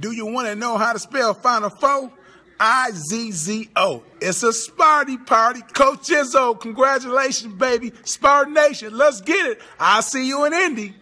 Do you want to know how to spell Final Four? I Z Z O. It's a Sparty party. Coach Izzo, congratulations, baby. Spartan Nation, let's get it. I'll see you in Indy.